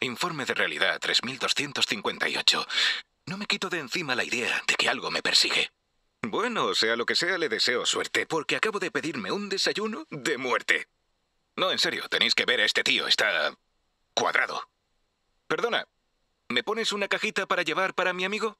Informe de realidad 3258. No me quito de encima la idea de que algo me persigue. Bueno, sea lo que sea, le deseo suerte, porque acabo de pedirme un desayuno de muerte. No, en serio, tenéis que ver a este tío, está... cuadrado. Perdona, ¿me pones una cajita para llevar para mi amigo?